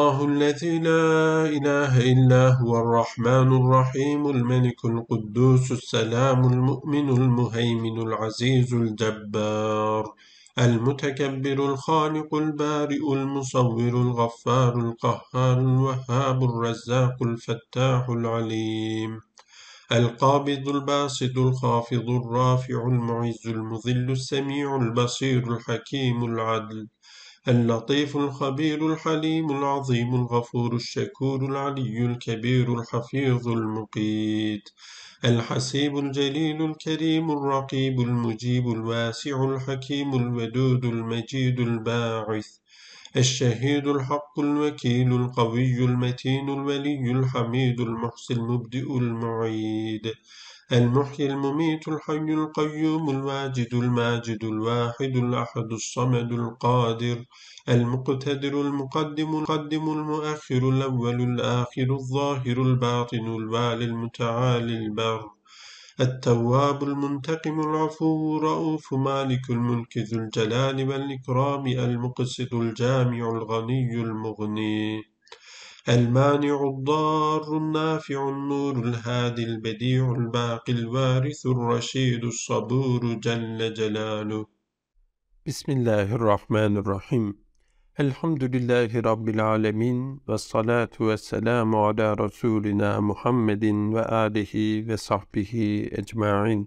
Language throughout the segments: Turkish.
الله الذي لا إله إلا هو الرحمن الرحيم الملك القدوس السلام المؤمن المهيمن العزيز الجبار المتكبر الخالق البارئ المصور الغفار القهار الوهاب الرزاق الفتاح العليم القابض الباسط الخافض الرافع المعز المذل السميع البصير الحكيم العدل اللطيف الخبير الحليم العظيم الغفور الشكور العلي الكبير الحفيظ المقيت الحسيب الجليل الكريم الرقيب المجيب الواسع الحكيم الودود المجيد الباعث الشهيد الحق الوكيل القوي المتين الولي الحميد المحصي المبدئ المعيد المحيي المميت الحي القيوم الواجد الماجد الواحد الأحد الصمد القادر المقتدر المقدم القدم المؤخر الأول الآخر الظاهر الباطن الوالي المتعالي البر التواب المنتقم العفو رؤوف مالك الملك ذو الجلال والإكرام المقسط الجامع الغني المغني المانع الضار النافع النور الهادي البديع الباقي الوارث الرشيد الصبور جل جلاله بسم الله الرحمن الرحيم الحمد لله رب العالمين والصلاة والسلام على رسولنا محمد وآله وصحبه أجمعين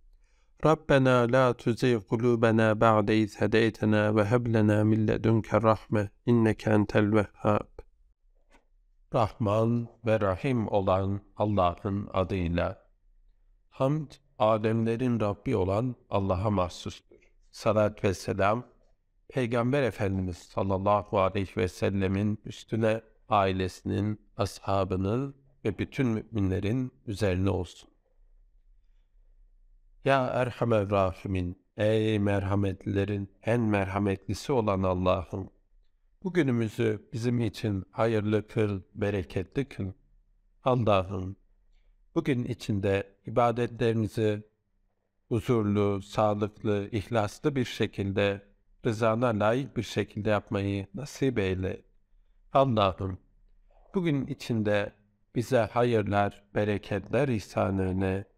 Rabbena la tuzigh kulubena ba'de iz hedeytena ve heb lena min ledunke rahme inneke entel vehhab. Rahman ve Rahim olan Allah'ın adıyla. Hamd, alemlerin Rabbi olan Allah'a mahsustur. Salat ve selam, Peygamber Efendimiz sallallahu aleyhi ve sellemin üstüne ailesinin, ashabının ve bütün müminlerin üzerine olsun. Ya Erhamer Rahimin, ey Merhametlerin en merhametlisi olan Allah'ım, bugünümüzü bizim için hayırlı kıl, bereketli kıl. Allah'ım, bugün içinde ibadetlerimizi huzurlu, sağlıklı, ihlaslı bir şekilde, rızana layık bir şekilde yapmayı nasip eyle. Allah'ım, bugün içinde bize hayırlar, bereketler ihsanını,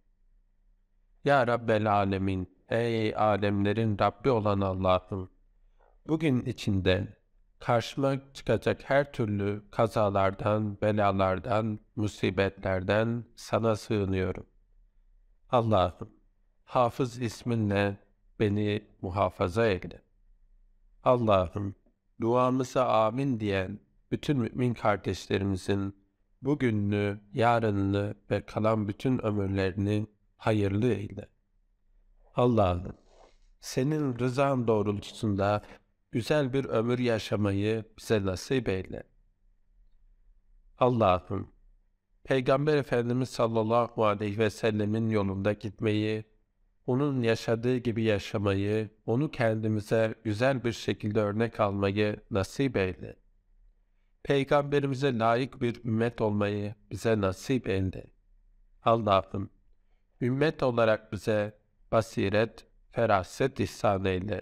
ya Rabbel Alemin, ey alemlerin Rabbi olan Allah'ım, bugün içinde karşıma çıkacak her türlü kazalardan, belalardan, musibetlerden sana sığınıyorum. Allah'ım, hafız isminle beni muhafaza eyle. Allah'ım, duamıza amin diyen bütün mümin kardeşlerimizin bugününü, yarınını ve kalan bütün ömürlerini hayırlı eyle. Allah'ım senin rızan doğrultusunda güzel bir ömür yaşamayı bize nasip eyle. Allah'ım Peygamber Efendimiz sallallahu aleyhi ve sellemin yolunda gitmeyi, onun yaşadığı gibi yaşamayı, onu kendimize güzel bir şekilde örnek almayı nasip eyle. Peygamberimize layık bir ümmet olmayı bize nasip eyle. Allah'ım ümmet olarak bize basiret, feraset ihsan eyle.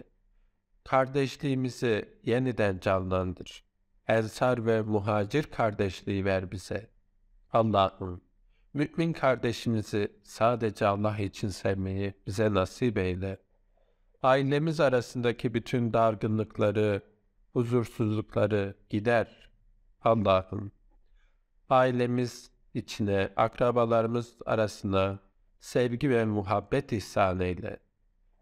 Kardeşliğimizi yeniden canlandır. Ensar ve muhacir kardeşliği ver bize. Allah'ım, mümin kardeşimizi sadece Allah için sevmeyi bize nasip eyle. Ailemiz arasındaki bütün dargınlıkları, huzursuzlukları gider. Allah'ım, ailemiz içine, akrabalarımız arasına sevgi ve muhabbet ihsanıyla,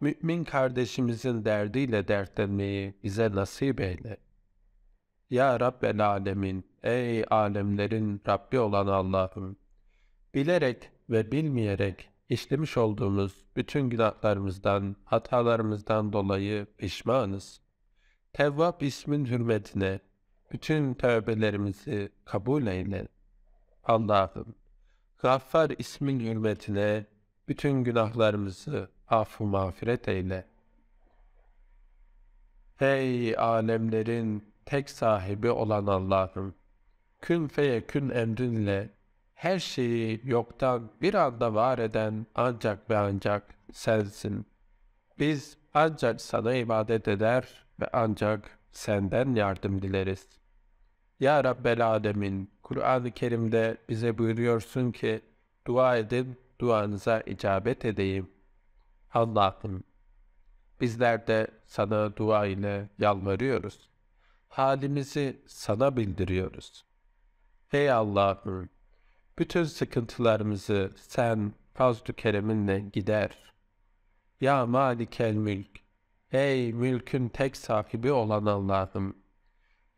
mümin kardeşimizin derdiyle dertlenmeyi bize nasip eyle. Ya Rabbel Alemin, ey alemlerin Rabbi olan Allah'ım, bilerek ve bilmeyerek işlemiş olduğumuz bütün günahlarımızdan, hatalarımızdan dolayı pişmanız. Tevvab ismin hürmetine bütün tövbelerimizi kabul eyle. Allah'ım Gaffar ismin hürmetine bütün günahlarımızı affu mağfiret eyle. Hey alemlerin tek sahibi olan Allah'ım! Kün feye kün emrinle her şeyi yoktan bir anda var eden ancak ve ancak sensin. Biz ancak sana ibadet eder ve ancak senden yardım dileriz. Ya Rabbel Alemin, Kur'an-ı Kerim'de bize buyuruyorsun ki, dua edin, duanıza icabet edeyim. Allah'ım, bizler de sana dua ile yalvarıyoruz. Halimizi sana bildiriyoruz. Ey Allah'ım, bütün sıkıntılarımızı sen fazl-ı kereminle gider. Ya malikel mülk, ey mülkün tek sahibi olan Allah'ım,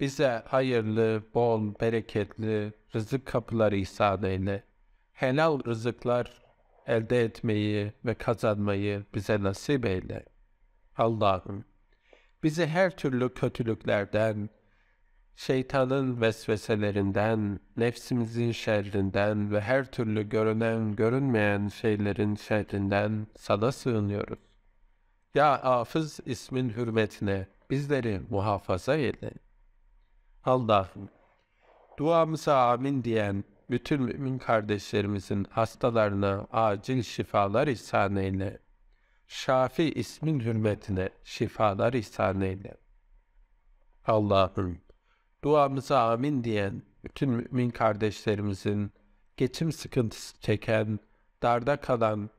bize hayırlı, bol, bereketli rızık kapıları ihsan eyle. Helal rızıklar elde etmeyi ve kazanmayı bize nasip eyle. Allah'ım bizi her türlü kötülüklerden, şeytanın vesveselerinden, nefsimizin şerrinden ve her türlü görünen görünmeyen şeylerin şerrinden sana sığınıyoruz. Ya Afız ismin hürmetine bizleri muhafaza eyle. Allah'ım duamıza amin diyen bütün mümin kardeşlerimizin hastalarına acil şifalar ihsan eyle. Şafi ismin hürmetine şifalar ihsan eyle. Allah'ım duamıza amin diyen bütün mümin kardeşlerimizin geçim sıkıntısı çeken, darda kalan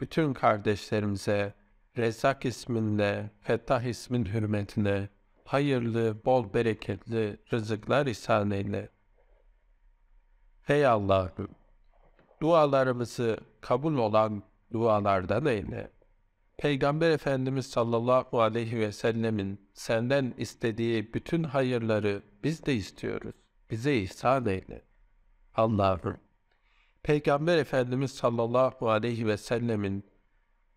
bütün kardeşlerimize Rezak isminle, Fettah ismin hürmetine hayırlı, bol bereketli rızıklar ihsan eyle. Ey Allah'ım! Dualarımızı kabul olan dualardan eyle. Peygamber Efendimiz sallallahu aleyhi ve sellemin senden istediği bütün hayırları biz de istiyoruz. Bize ihsan eyle. Allah'ım! Peygamber Efendimiz sallallahu aleyhi ve sellemin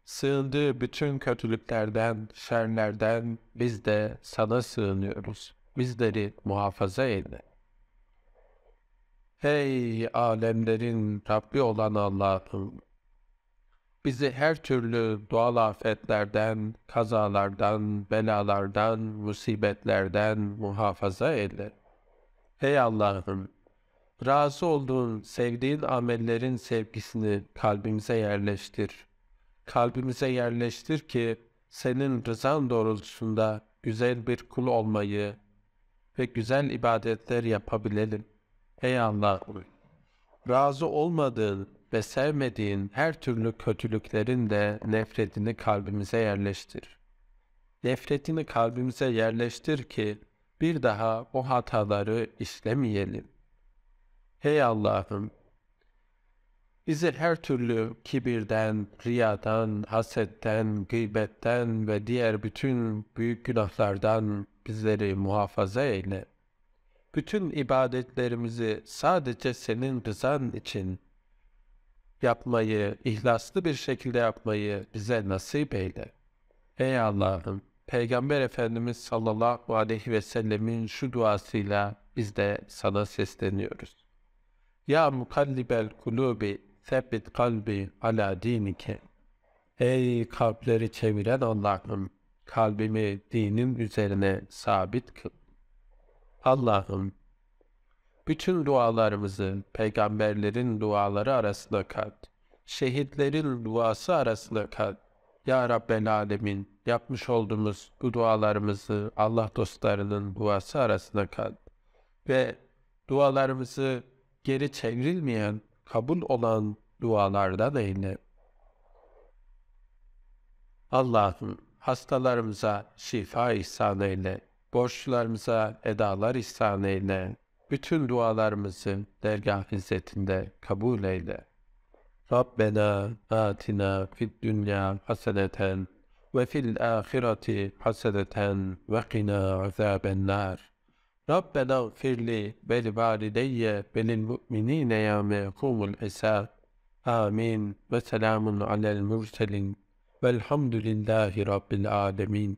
Sığındığı bütün kötülüklerden, şerlerden biz de sana sığınıyoruz. Bizleri muhafaza eyle. Hey alemlerin Rabbi olan Allah'ım! Bizi her türlü doğal afetlerden, kazalardan, belalardan, musibetlerden muhafaza eyle. Hey Allah'ım! Razı olduğun, sevdiğin amellerin sevgisini kalbimize yerleştir kalbimize yerleştir ki senin rızan doğrultusunda güzel bir kul olmayı ve güzel ibadetler yapabilelim. Ey Allah! Razı olmadığın ve sevmediğin her türlü kötülüklerin de nefretini kalbimize yerleştir. Nefretini kalbimize yerleştir ki bir daha o hataları işlemeyelim. Hey Allah'ım! Bizi her türlü kibirden, riyadan, hasetten, gıybetten ve diğer bütün büyük günahlardan bizleri muhafaza eyle. Bütün ibadetlerimizi sadece senin rızan için yapmayı, ihlaslı bir şekilde yapmayı bize nasip eyle. Ey Allah'ım, Peygamber Efendimiz sallallahu aleyhi ve sellemin şu duasıyla biz de sana sesleniyoruz. Ya mukallibel kulubi Sebbit kalbi ala dinike. Ey kalpleri çeviren Allah'ım, kalbimi dinim üzerine sabit kıl. Allah'ım, bütün dualarımızı peygamberlerin duaları arasında kat. Şehitlerin duası arasında kat. Ya Rabbel Alemin, yapmış olduğumuz bu dualarımızı Allah dostlarının duası arasında kat. Ve dualarımızı geri çevrilmeyen kabul olan dualarda da eyle. Allah'ım hastalarımıza şifa ihsan eyle, borçlarımıza edalar ihsan eyle, bütün dualarımızı dergah izzetinde kabul eyle. Rabbena atina fid dünya haseneten ve fil ahireti haseneten ve qina azabennar. Rabbena gfirli ve li valideyye ve lil mu'minine yevme yekumul hesab. Amin ve selamun alel murselin. Velhamdülillahi Rabbil alemin.